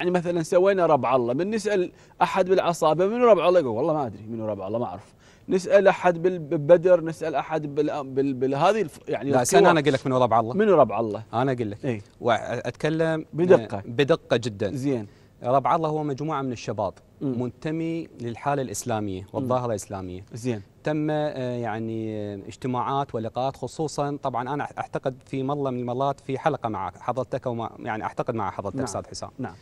يعني مثلا سوينا ربع الله من نسال احد بالعصابه من ربع الله يقول والله ما ادري من ربع الله ما اعرف نسال احد بالبدر نسال احد بهذه يعني لا سنة انا اقول لك من ربع الله من ربع الله انا اقول لك ايه؟ واتكلم بدقه بدقه جدا زين ربع الله هو مجموعه من الشباب م. منتمي للحاله الاسلاميه والظاهره الاسلاميه زين تم آه، يعني آه، اجتماعات ولقاءات خصوصا طبعا انا اعتقد في مره من المرات في حلقه مع حضرتك وما يعني اعتقد مع حضرتك نعم. استاذ نعم. حسام نعم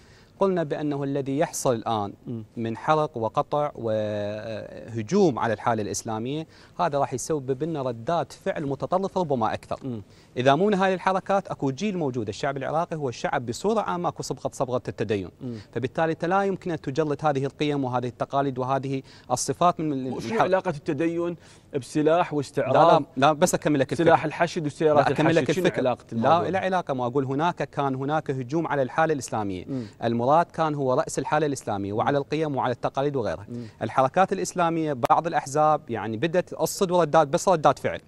قلنا بأنه الذي يحصل الآن من حرق وقطع وهجوم على الحالة الإسلامية هذا راح يسبب لنا ردات فعل متطرفة ربما أكثر إذا مو من هذه الحركات أكو جيل موجود الشعب العراقي هو الشعب بصورة عامة أكو صبغة صبغة التدين فبالتالي لا يمكن أن تجلد هذه القيم وهذه التقاليد وهذه الصفات من وشو علاقة التدين بسلاح واستعراض لا, لا, لا بس أكمل لك سلاح الحشد وسيارات الحشد شنو علاقة لا لا لا علاقة ما أقول هناك كان هناك هجوم على الحالة الإسلامية الثورات كان هو رأس الحالة الإسلامية وعلى القيم وعلى التقاليد وغيرها الحركات الإسلامية بعض الأحزاب يعني بدأت الصد وردات بس ردات فعل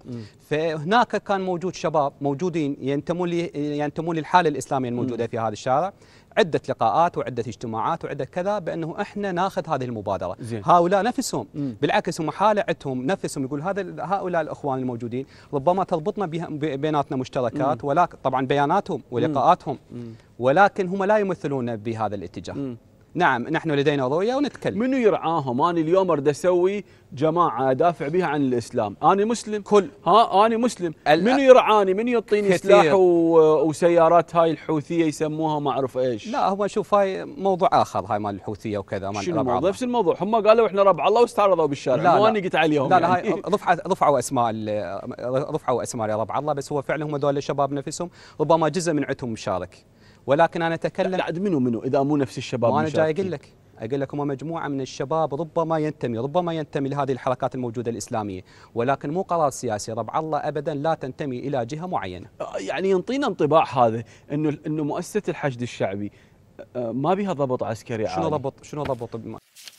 فهناك كان موجود شباب موجودين ينتمون ينتمون للحالة الإسلامية الموجودة في هذا الشارع عدة لقاءات وعدة اجتماعات وعدة كذا بأنه إحنا ناخذ هذه المبادرة زين. هؤلاء نفسهم م. بالعكس هم حالة عندهم نفسهم يقول هذا هؤلاء الأخوان الموجودين ربما تربطنا بيناتنا مشتركات ولكن طبعا بياناتهم ولقاءاتهم م. ولكن هم لا يمثلون بهذا الاتجاه م. نعم نحن لدينا رؤية ونتكلم منو يرعاهم أنا اليوم أريد أسوي جماعة أدافع بها عن الإسلام أنا مسلم كل ها أنا مسلم منو يرعاني منو يعطيني سلاح و... وسيارات هاي الحوثية يسموها ما أعرف إيش لا هو شوف هاي موضوع آخر هاي مال الحوثية وكذا مال شنو الموضوع نفس الموضوع هم قالوا إحنا ربع الله واستعرضوا بالشارع لا مو أنا قلت عليهم لا لا يعني. هاي رفعوا رفعوا أسماء رفعوا أسماء ربع الله بس هو فعلا هم هذول الشباب نفسهم ربما جزء من عندهم مشارك ولكن انا اتكلم لا, منو منو اذا مو نفس الشباب وانا جاي اقول لك اقول لك هم مجموعه من الشباب ربما ينتمي ربما ينتمي لهذه الحركات الموجوده الاسلاميه ولكن مو قرار سياسي رب الله ابدا لا تنتمي الى جهه معينه أه، يعني ينطينا انطباع هذا انه انه مؤسسه الحشد الشعبي أه، ما بها ضبط عسكري شنو ضبط شنو ضبط